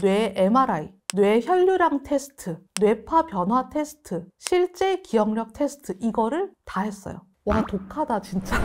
뇌 MRI, 뇌 혈류량 테스트, 뇌파 변화 테스트, 실제 기억력 테스트 이거를 다 했어요. 와 독하다 진짜.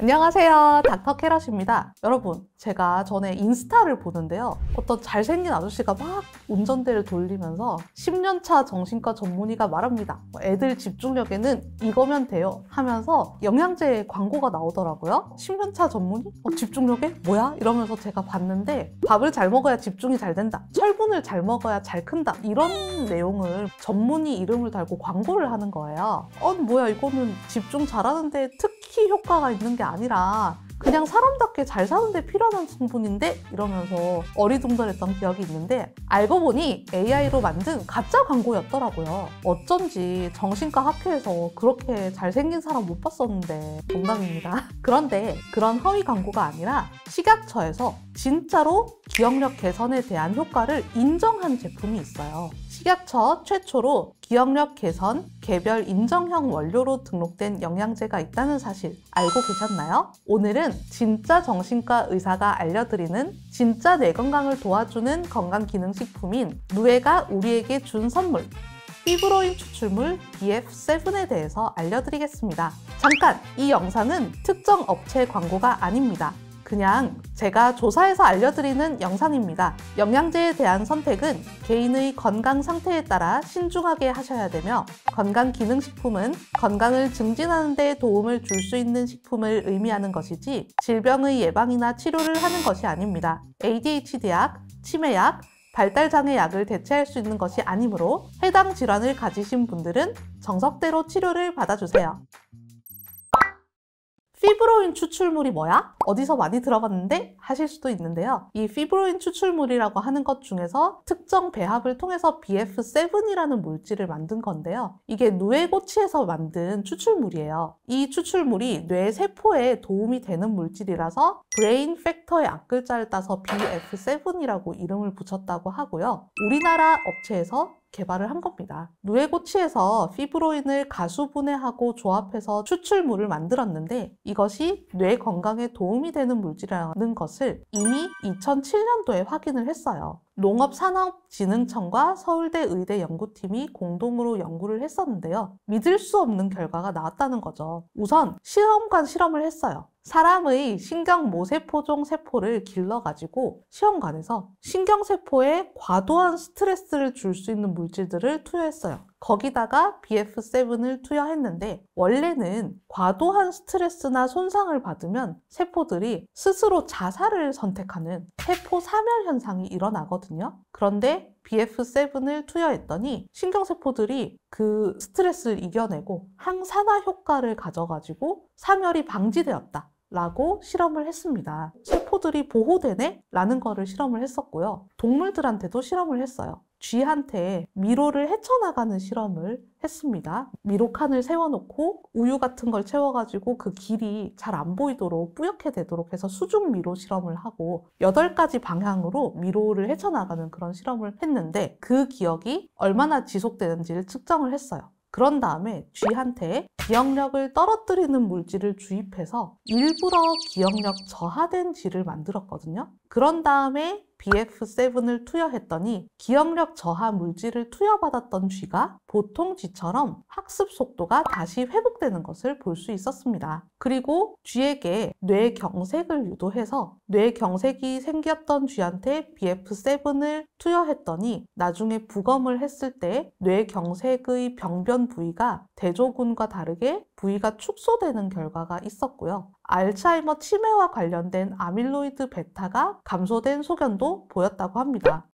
안녕하세요 닥터 캐럿입니다 여러분 제가 전에 인스타를 보는데요 어떤 잘생긴 아저씨가 막 운전대를 돌리면서 10년차 정신과 전문의가 말합니다 뭐 애들 집중력에는 이거면 돼요 하면서 영양제 광고가 나오더라고요 10년차 전문의? 어, 집중력에? 뭐야? 이러면서 제가 봤는데 밥을 잘 먹어야 집중이 잘 된다 철분을 잘 먹어야 잘 큰다 이런 내용을 전문의 이름을 달고 광고를 하는 거예요 어 뭐야 이거는 집중 잘하는데 특히 효과가 있는 게 아니라 그냥 사람답게 잘 사는데 필요한 성 분인데 이러면서 어리둥절했던 기억이 있는데 알고 보니 AI로 만든 가짜 광고였더라고요. 어쩐지 정신과 학회에서 그렇게 잘생긴 사람 못 봤었는데 농담입니다. 그런데 그런 허위 광고가 아니라 식약처에서 진짜로 기억력 개선에 대한 효과를 인정한 제품이 있어요. 식약처 최초로 기억력 개선, 개별 인정형 원료로 등록된 영양제가 있다는 사실 알고 계셨나요? 오늘은 진짜 정신과 의사가 알려드리는 진짜 뇌 건강을 도와주는 건강기능식품인 누에가 우리에게 준 선물 피브로인 추출물 BF7에 대해서 알려드리겠습니다. 잠깐! 이 영상은 특정 업체 광고가 아닙니다. 그냥 제가 조사해서 알려드리는 영상입니다. 영양제에 대한 선택은 개인의 건강 상태에 따라 신중하게 하셔야 되며 건강기능식품은 건강을 증진하는 데 도움을 줄 수 있는 식품을 의미하는 것이지 질병의 예방이나 치료를 하는 것이 아닙니다. ADHD약, 치매약, 발달장애 약을 대체할 수 있는 것이 아니므로 해당 질환을 가지신 분들은 정석대로 치료를 받아주세요. 피브로인 추출물이 뭐야? 어디서 많이 들어봤는데? 하실 수도 있는데요. 이 피브로인 추출물이라고 하는 것 중에서 특정 배합을 통해서 BF7이라는 물질을 만든 건데요. 이게 누에고치에서 만든 추출물이에요. 이 추출물이 뇌 세포에 도움이 되는 물질이라서 브레인 팩터의 앞글자를 따서 BF7이라고 이름을 붙였다고 하고요. 우리나라 업체에서 개발을 한 겁니다. 뇌고치에서 피브로인을 가수분해하고 조합해서 추출물을 만들었는데 이것이 뇌 건강에 도움이 되는 물질이라는 것을 이미 2007년도에 확인을 했어요. 농업산업진흥청과 서울대 의대 연구팀이 공동으로 연구를 했었는데요. 믿을 수 없는 결과가 나왔다는 거죠. 우선 시험관 실험을 했어요. 사람의 신경 모세포종 세포를 길러가지고 시험관에서 신경세포에 과도한 스트레스를 줄 수 있는 물질들을 투여했어요. 거기다가 BF7을 투여했는데 원래는 과도한 스트레스나 손상을 받으면 세포들이 스스로 자살을 선택하는 세포 사멸 현상이 일어나거든요. 그런데 BF7을 투여했더니 신경세포들이 그 스트레스를 이겨내고 항산화 효과를 가져가지고 사멸이 방지되었다. 라고 실험을 했습니다. 세포들이 보호되네? 라는 거를 실험을 했었고요. 동물들한테도 실험을 했어요. 쥐한테 미로를 헤쳐나가는 실험을 했습니다. 미로 칸을 세워놓고 우유 같은 걸 채워가지고 그 길이 잘 안 보이도록 뿌옇게 되도록 해서 수중 미로 실험을 하고 여덟 가지 방향으로 미로를 헤쳐나가는 그런 실험을 했는데 그 기억이 얼마나 지속되는지를 측정을 했어요. 그런 다음에 쥐한테 기억력을 떨어뜨리는 물질을 주입해서 일부러 기억력 저하된 질을 만들었거든요. 그런 다음에 BF7을 투여했더니 기억력 저하 물질을 투여받았던 쥐가 보통 쥐처럼 학습 속도가 다시 회복되는 것을 볼 수 있었습니다. 그리고 쥐에게 뇌경색을 유도해서 뇌경색이 생겼던 쥐한테 BF7을 투여했더니 나중에 부검을 했을 때 뇌경색의 병변 부위가 대조군과 다르게 부위가 축소되는 결과가 있었고요. 알츠하이머 치매와 관련된 아밀로이드 베타가 감소된 소견도 보였다고 합니다.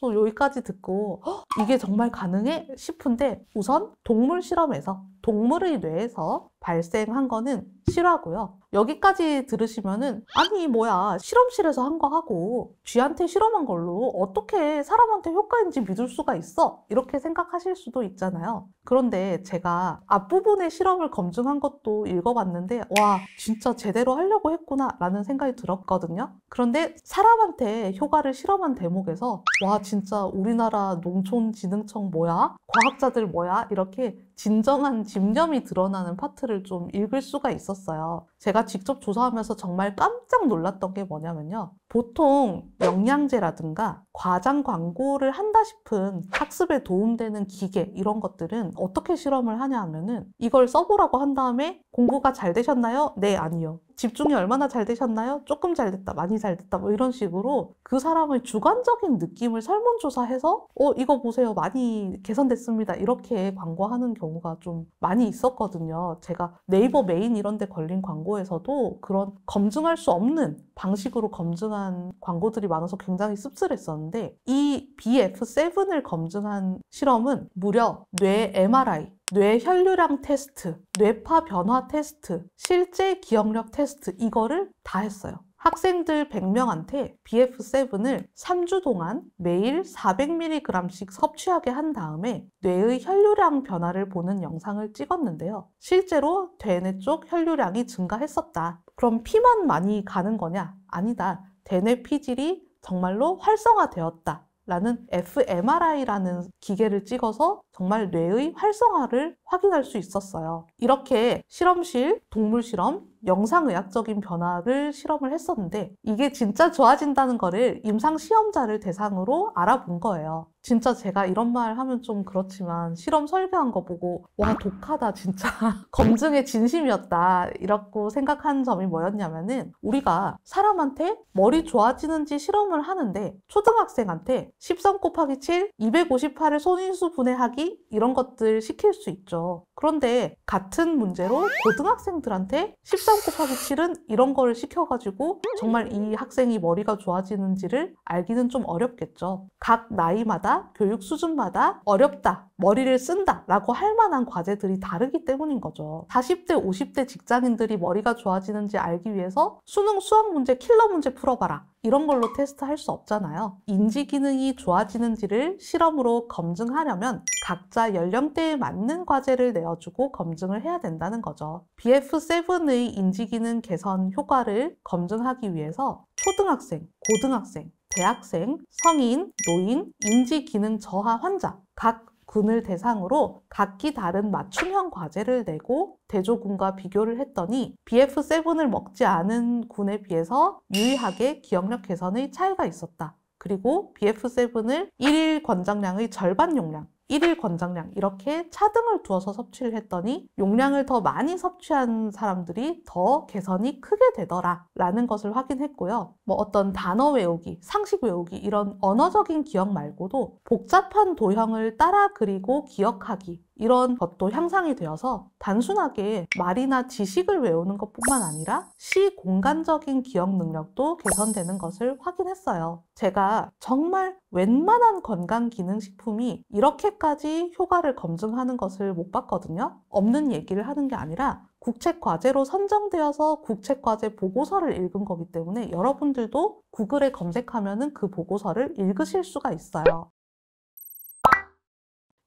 그래서 여기까지 듣고 이게 정말 가능해? 싶은데 우선 동물 실험에서 동물의 뇌에서 발생한 거는 실화고요. 여기까지 들으시면은 아니 뭐야 실험실에서 한 거 하고 쥐한테 실험한 걸로 어떻게 사람한테 효과인지 믿을 수가 있어 이렇게 생각하실 수도 있잖아요. 그런데 제가 앞부분의 실험을 검증한 것도 읽어봤는데 와 진짜 제대로 하려고 했구나 라는 생각이 들었거든요. 그런데 사람한테 효과를 실험한 대목에서 와 진짜 우리나라 농촌진흥청 뭐야 과학자들 뭐야 이렇게 진정한 지 심념이 드러나는 파트를 좀 읽을 수가 있었어요. 제가 직접 조사하면서 정말 깜짝 놀랐던 게 뭐냐면요. 보통 영양제라든가 과장 광고를 한다 싶은 학습에 도움되는 기계 이런 것들은 어떻게 실험을 하냐 하면은 이걸 써보라고 한 다음에 공부가 잘 되셨나요? 네, 아니요. 집중이 얼마나 잘 되셨나요? 조금 잘 됐다, 많이 잘 됐다, 뭐 이런 식으로 그 사람의 주관적인 느낌을 설문조사해서, 어, 이거 보세요. 많이 개선됐습니다. 이렇게 광고하는 경우가 좀 많이 있었거든요. 제가 네이버 메인 이런 데 걸린 광고 광고에서도 그런 검증할 수 없는 방식으로 검증한 광고들이 많아서 굉장히 씁쓸했었는데 이 BF7을 검증한 실험은 무려 뇌 MRI, 뇌 혈류량 테스트, 뇌파 변화 테스트, 실제 기억력 테스트 이거를 다 했어요. 학생들 100명한테 BF7을 3주 동안 매일 400mg씩 섭취하게 한 다음에 뇌의 혈류량 변화를 보는 영상을 찍었는데요. 실제로 대뇌 쪽 혈류량이 증가했었다. 그럼 피만 많이 가는 거냐? 아니다. 대뇌 피질이 정말로 활성화되었다. 라는 fMRI라는 기계를 찍어서 정말 뇌의 활성화를 확인할 수 있었어요. 이렇게 실험실, 동물 실험, 영상의학적인 변화를 실험을 했었는데 이게 진짜 좋아진다는 거를 임상 시험자를 대상으로 알아본 거예요. 진짜 제가 이런 말 하면 좀 그렇지만 실험 설계한 거 보고 와 독하다 진짜 검증의 진심이었다 이렇고 생각한 점이 뭐였냐면은 우리가 사람한테 머리 좋아지는지 실험을 하는데 초등학생한테 13 곱하기 7, 258을 손인수 분해하기 이런 것들 시킬 수 있죠. 그런데 같은 문제로 고등학생들한테 13 곱하기 7은 이런 거를 시켜가지고 정말 이 학생이 머리가 좋아지는지를 알기는 좀 어렵겠죠. 각 나이마다 교육 수준마다 어렵다, 머리를 쓴다 라고 할 만한 과제들이 다르기 때문인 거죠. 40대, 50대 직장인들이 머리가 좋아지는지 알기 위해서 수능 수학 문제, 킬러 문제 풀어봐라. 이런 걸로 테스트할 수 없잖아요. 인지 기능이 좋아지는지를 실험으로 검증하려면 각자 연령대에 맞는 과제를 내어주고 검증을 해야 된다는 거죠. BF7의 인지 기능 개선 효과를 검증하기 위해서 초등학생, 고등학생, 대학생, 성인, 노인, 인지 기능 저하 환자 각 군을 대상으로 각기 다른 맞춤형 과제를 내고 대조군과 비교를 했더니 BF7을 먹지 않은 군에 비해서 유의하게 기억력 개선의 차이가 있었다. 그리고 BF7을 1일 권장량의 절반 용량, 1일 권장량 이렇게 차등을 두어서 섭취를 했더니 용량을 더 많이 섭취한 사람들이 더 개선이 크게 되더라 라는 것을 확인했고요. 뭐 어떤 단어 외우기, 상식 외우기 이런 언어적인 기억 말고도 복잡한 도형을 따라 그리고 기억하기 이런 것도 향상이 되어서 단순하게 말이나 지식을 외우는 것뿐만 아니라 시 공간적인 기억 능력도 개선되는 것을 확인했어요. 제가 정말 웬만한 건강기능식품이 이렇게까지 효과를 검증하는 것을 못 봤거든요. 없는 얘기를 하는 게 아니라 국책과제로 선정되어서 국책과제 보고서를 읽은 거기 때문에 여러분들도 구글에 검색하면 그 보고서를 읽으실 수가 있어요.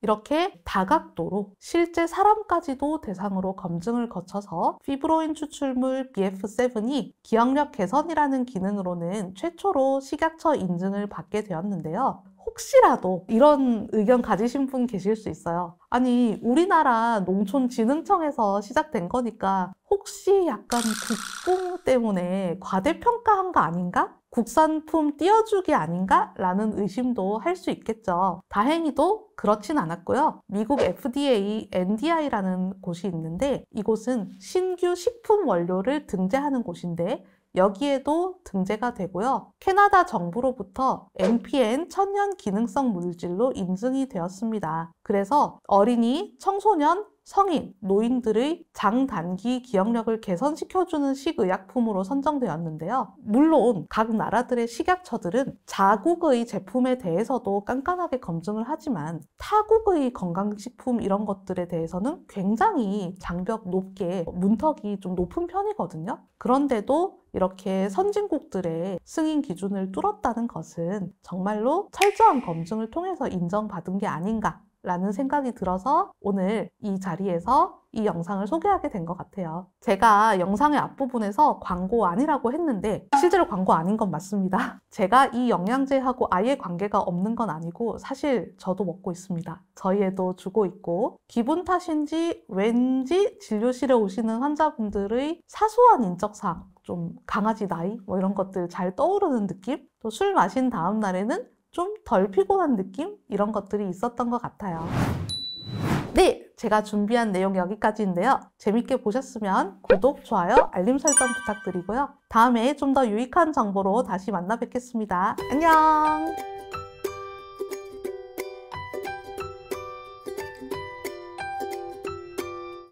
이렇게 다각도로 실제 사람까지도 대상으로 검증을 거쳐서 피브로인 추출물 BF7이 기억력 개선이라는 기능으로는 최초로 식약처 인증을 받게 되었는데요. 혹시라도 이런 의견 가지신 분 계실 수 있어요. 아니, 우리나라 농촌진흥청에서 시작된 거니까 혹시 약간 국뽕 때문에 과대평가한 거 아닌가? 국산품 띄워주기 아닌가라는 의심도 할 수 있겠죠. 다행히도 그렇진 않았고요. 미국 FDA NDI라는 곳이 있는데 이곳은 신규 식품 원료를 등재하는 곳인데 여기에도 등재가 되고요. 캐나다 정부로부터 MPN 천연 기능성 물질로 인증이 되었습니다. 그래서 어린이, 청소년, 성인, 노인들의 장단기 기억력을 개선시켜주는 식의약품으로 선정되었는데요. 물론 각 나라들의 식약처들은 자국의 제품에 대해서도 깐깐하게 검증을 하지만 타국의 건강식품 이런 것들에 대해서는 굉장히 장벽 높게 문턱이 좀 높은 편이거든요. 그런데도 이렇게 선진국들의 승인 기준을 뚫었다는 것은 정말로 철저한 검증을 통해서 인정받은 게 아닌가 라는 생각이 들어서 오늘 이 자리에서 이 영상을 소개하게 된 것 같아요. 제가 영상의 앞부분에서 광고 아니라고 했는데 실제로 광고 아닌 건 맞습니다. 제가 이 영양제하고 아예 관계가 없는 건 아니고 사실 저도 먹고 있습니다. 저희 애도 주고 있고 기분 탓인지 왠지 진료실에 오시는 환자분들의 사소한 인적사항 좀 강아지 나이 뭐 이런 것들 잘 떠오르는 느낌 또 술 마신 다음 날에는 좀덜 피곤한 느낌? 이런 것들이 있었던 것 같아요. 네! 제가 준비한 내용 여기까지인데요. 재밌게 보셨으면 구독, 좋아요, 알림 설정 부탁드리고요. 다음에 좀 더 유익한 정보로 다시 만나 뵙겠습니다. 안녕!